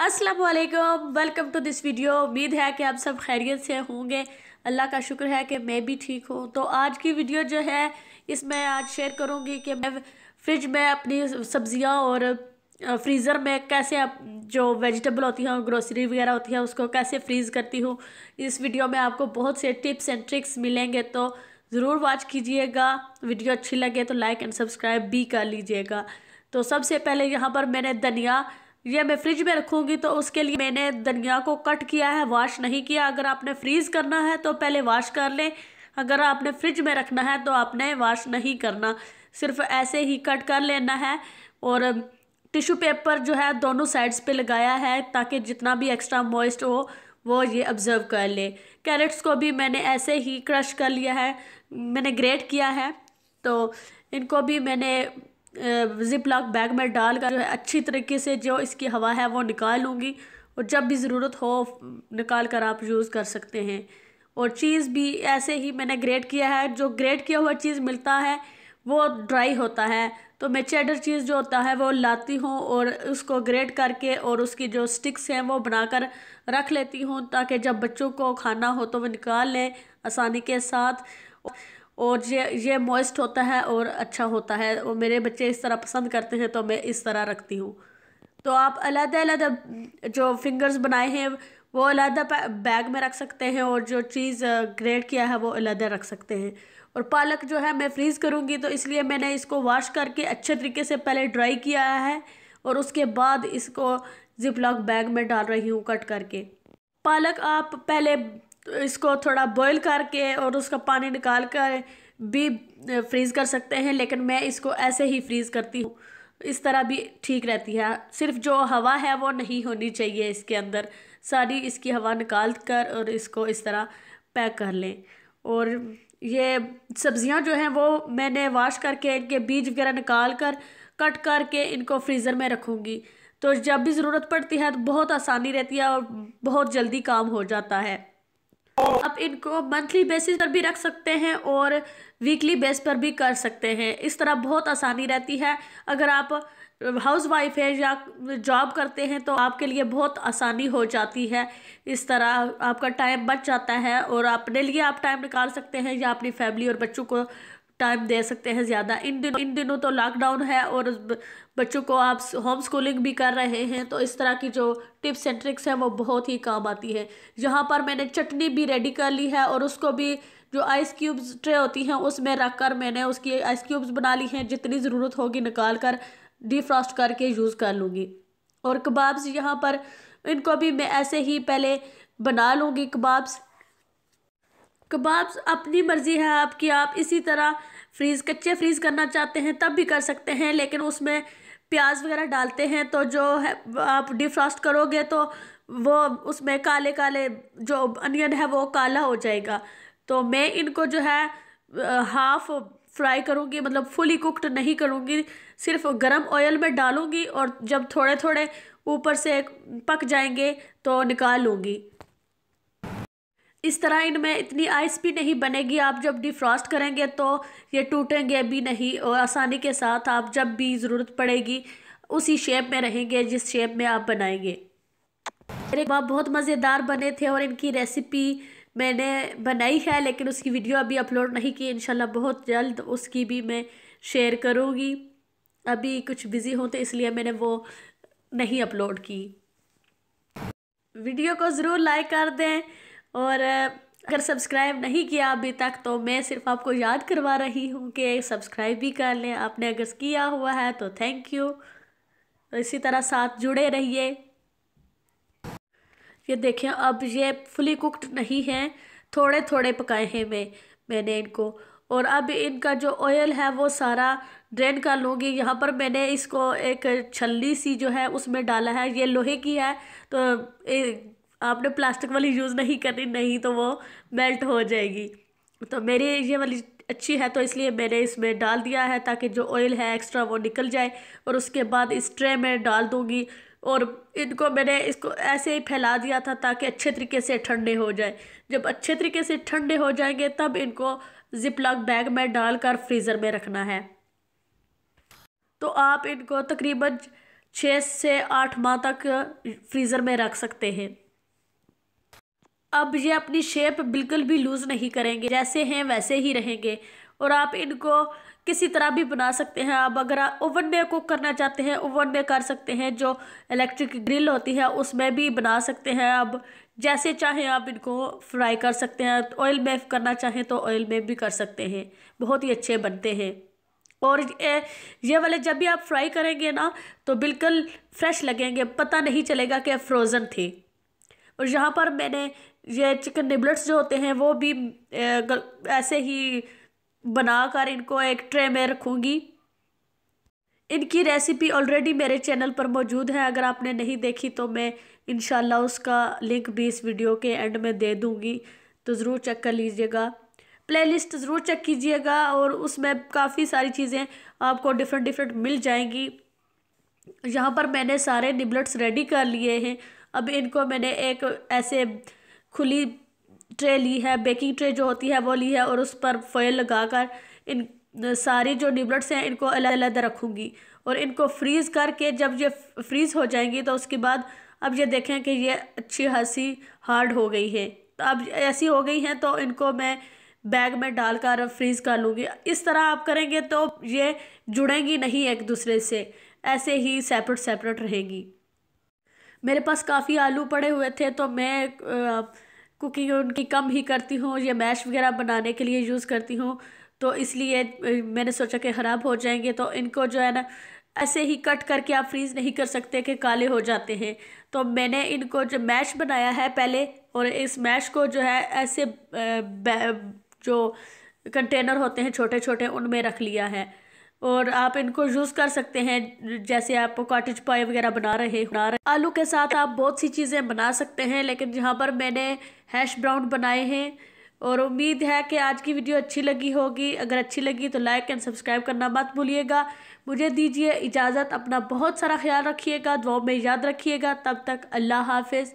अस्सलाम वालेकुम welcome to this video उम्मीद है कि आप सब खैरियत से होंगे अल्लाह का शुक्र है कि मैं भी ठीक हूँ तो आज की वीडियो जो है इसमें आज शेयर करूँगी कि मैं फ्रिज में अपनी सब्ज़ियाँ और फ्रीज़र में कैसे आप जो वेजिटेबल होती हैं ग्रोसरी वगैरह होती है उसको कैसे फ्रीज़ करती हूँ इस वीडियो में आपको बहुत से टिप्स एंड ट्रिक्स मिलेंगे तो ज़रूर वॉच कीजिएगा वीडियो अच्छी लगे तो लाइक एंड सब्सक्राइब भी कर लीजिएगा तो सबसे पहले यहाँ पर मैंने धनिया ये मैं फ्रिज में रखूँगी तो उसके लिए मैंने धनिया को कट किया है वाश नहीं किया अगर आपने फ्रीज़ करना है तो पहले वाश कर लें अगर आपने फ्रिज में रखना है तो आपने वाश नहीं करना सिर्फ ऐसे ही कट कर लेना है और टिशू पेपर जो है दोनों साइड्स पे लगाया है ताकि जितना भी एक्स्ट्रा मॉइस्ट हो वो ये ऑब्ज़र्व कर ले कैरेट्स को भी मैंने ऐसे ही क्रश कर लिया है मैंने ग्रेट किया है तो इनको भी मैंने ज़िप लॉक बैग में डाल कर जो है अच्छी तरीके से जो इसकी हवा है वो निकाल लूँगी और जब भी ज़रूरत हो निकाल कर आप यूज़ कर सकते हैं और चीज़ भी ऐसे ही मैंने ग्रेट किया है जो ग्रेट किया हुआ चीज़ मिलता है वो ड्राई होता है तो मैं चेडर चीज़ जो होता है वो लाती हूँ और उसको ग्रेट करके और उसकी जो स्टिक्स हैं वो बनाकर रख लेती हूँ ताकि जब बच्चों को खाना हो तो वो निकाल लें आसानी के साथ और ये ये मॉइस्ट होता है और अच्छा होता है और मेरे बच्चे इस तरह पसंद करते हैं तो मैं इस तरह रखती हूँ तो आप अलग अलग जो फिंगर्स बनाए हैं वो अलग बैग में रख सकते हैं और जो चीज़ ग्रेट किया है वो अलग रख सकते हैं और पालक जो है मैं फ्रीज़ करूँगी तो इसलिए मैंने इसको वॉश करके अच्छे तरीके से पहले ड्राई किया है और उसके बाद इसको लॉक बैग में डाल रही हूँ कट करके पालक आप पहले इसको थोड़ा बॉईल करके और उसका पानी निकाल कर भी फ्रीज़ कर सकते हैं लेकिन मैं इसको ऐसे ही फ्रीज़ करती हूँ इस तरह भी ठीक रहती है सिर्फ जो हवा है वो नहीं होनी चाहिए इसके अंदर सारी इसकी हवा निकाल कर और इसको इस तरह पैक कर लें और ये सब्ज़ियाँ जो हैं वो मैंने वाश करके इनके बीज वगैरह निकाल कर कट करके इनको फ्रीज़र में रखूँगी तो जब भी ज़रूरत पड़ती है तो बहुत आसानी रहती है और बहुत जल्दी काम हो जाता है आप इनको मंथली बेसिस पर भी रख सकते हैं और वीकली बेस पर भी कर सकते हैं इस तरह बहुत आसानी रहती है अगर आप हाउस वाइफ है या जॉब करते हैं तो आपके लिए बहुत आसानी हो जाती है इस तरह आपका टाइम बच जाता है और अपने लिए आप टाइम निकाल सकते हैं या अपनी फैमिली और बच्चों को टाइम दे सकते हैं ज़्यादा इन दिनों इन दिनों तो लॉकडाउन है और बच्चों को आप होम स्कूलिंग भी कर रहे हैं तो इस तरह की जो टिप्स एंड ट्रिक्स हैं वो बहुत ही काम आती है यहाँ पर मैंने चटनी भी रेडी कर ली है और उसको भी जो आइस क्यूब्स ट्रे होती हैं उसमें रख कर मैंने उसकी आइस क्यूब्स बना ली हैं जितनी ज़रूरत होगी निकाल कर डिफ्रॉस्ट करके यूज़ कर लूँगी और कबाब्स यहाँ पर इनको भी मैं ऐसे ही पहले बना लूँगी कबाब्स कबाब्स अपनी मर्ज़ी है आपकी आप इसी तरह फ्रीज़ कच्चे फ्रीज़ करना चाहते हैं तब भी कर सकते हैं लेकिन उसमें प्याज वगैरह डालते हैं तो जो है आप डिफ्रॉस्ट करोगे तो वो उसमें काले काले जो अनियन है वो काला हो जाएगा तो मैं इनको जो है हाफ़ फ्राई करूँगी मतलब फुली कुकड नहीं करूँगी सिर्फ गर्म ऑयल में डालूँगी और जब थोड़े थोड़े ऊपर से पक जाएंगे तो निकाल लूँगी इस तरह इनमें इतनी आइस भी नहीं बनेगी आप जब डिफ्रॉस्ट करेंगे तो ये टूटेंगे भी नहीं और आसानी के साथ आप जब भी ज़रूरत पड़ेगी उसी शेप में रहेंगे जिस शेप में आप बनाएंगे मेरे बाप बहुत मज़ेदार बने थे और इनकी रेसिपी मैंने बनाई है लेकिन उसकी वीडियो अभी अपलोड नहीं की इन बहुत जल्द उसकी भी मैं शेयर करूँगी अभी कुछ बिज़ी हूँ तो इसलिए मैंने वो नहीं अपलोड की वीडियो को ज़रूर लाइक कर दें और अगर सब्सक्राइब नहीं किया अभी तक तो मैं सिर्फ आपको याद करवा रही हूँ कि सब्सक्राइब भी कर लें आपने अगर किया हुआ है तो थैंक यू तो इसी तरह साथ जुड़े रहिए ये देखें अब ये फुली कुकड नहीं है थोड़े थोड़े पकाए हैं मैं मैंने इनको और अब इनका जो ऑयल है वो सारा ड्रेन कर लूँगी यहाँ पर मैंने इसको एक छल्ली सी जो है उसमें डाला है ये लोहे की है तो आपने प्लास्टिक वाली यूज़ नहीं करनी नहीं तो वो मेल्ट हो जाएगी तो मेरी ये वाली अच्छी है तो इसलिए मैंने इसमें डाल दिया है ताकि जो ऑयल है एक्स्ट्रा वो निकल जाए और उसके बाद इस ट्रे में डाल दूँगी और इनको मैंने इसको ऐसे ही फैला दिया था ताकि अच्छे तरीके से ठंडे हो जाए जब अच्छे तरीके से ठंडे हो जाएंगे तब इनको जिप लॉक बैग में डालकर फ्रीज़र में रखना है तो आप इनको तकरीबन छः से आठ माह तक फ्रीज़र में रख सकते हैं अब ये अपनी शेप बिल्कुल भी लूज़ नहीं करेंगे जैसे हैं वैसे ही रहेंगे और आप इनको किसी तरह भी बना सकते हैं आप अगर आप ओवन में कुक करना चाहते हैं ओवन में कर सकते हैं जो इलेक्ट्रिक ग्रिल होती है उसमें भी बना सकते हैं आप जैसे चाहें आप इनको फ्राई कर सकते हैं ऑयल में करना चाहें तो ऑयल में भी कर सकते हैं बहुत ही अच्छे बनते हैं और ये ये वाले जब भी आप फ्राई करेंगे ना तो बिल्कुल फ्रेश लगेंगे पता नहीं चलेगा कि फ्रोज़न थे और यहाँ पर मैंने ये चिकन निबलेट्स जो होते हैं वो भी ऐसे ही बनाकर इनको एक ट्रे में रखूँगी इनकी रेसिपी ऑलरेडी मेरे चैनल पर मौजूद है अगर आपने नहीं देखी तो मैं इन उसका लिंक भी इस वीडियो के एंड में दे दूँगी तो ज़रूर चेक कर लीजिएगा प्लेलिस्ट ज़रूर चेक कीजिएगा और उसमें काफ़ी सारी चीज़ें आपको डिफरेंट डिफरेंट मिल जाएंगी यहाँ पर मैंने सारे निबलेट्स रेडी कर लिए हैं अब इनको मैंने एक ऐसे खुली ट्रे ली है बेकिंग ट्रे जो होती है वो ली है और उस पर फॉयल लगाकर इन सारी जो निबलेट्स हैं इनको अलग अलग रखूँगी और इनको फ्रीज़ करके जब ये फ्रीज़ हो जाएंगी तो उसके बाद अब ये देखें कि ये अच्छी हंसी हार्ड हो गई है तो अब ऐसी हो गई हैं तो इनको मैं बैग में डालकर फ्रीज़ कर लूँगी इस तरह आप करेंगे तो ये जुड़ेंगी नहीं एक दूसरे से ऐसे ही सेपरेट सेपरेट रहेंगी मेरे पास काफ़ी आलू पड़े हुए थे तो मैं कुकिंग उनकी कम ही करती हूँ या मैश वगैरह बनाने के लिए यूज़ करती हूँ तो इसलिए मैंने सोचा कि ख़राब हो जाएंगे तो इनको जो है ना ऐसे ही कट करके आप फ्रीज़ नहीं कर सकते कि काले हो जाते हैं तो मैंने इनको जो मैश बनाया है पहले और इस मैश को जो है ऐसे जो कंटेनर होते हैं छोटे छोटे उनमें रख लिया है और आप इनको यूज़ कर सकते हैं जैसे आप कॉटेज पाए वगैरह बना रहे बना रहे आलू के साथ आप बहुत सी चीज़ें बना सकते हैं लेकिन यहाँ पर मैंने हैश ब्राउन बनाए हैं और उम्मीद है कि आज की वीडियो अच्छी लगी होगी अगर अच्छी लगी तो लाइक एंड सब्सक्राइब करना मत भूलिएगा मुझे दीजिए इजाज़त अपना बहुत सारा ख्याल रखिएगा दुआ में याद रखिएगा तब तक अल्लाह हाफिज़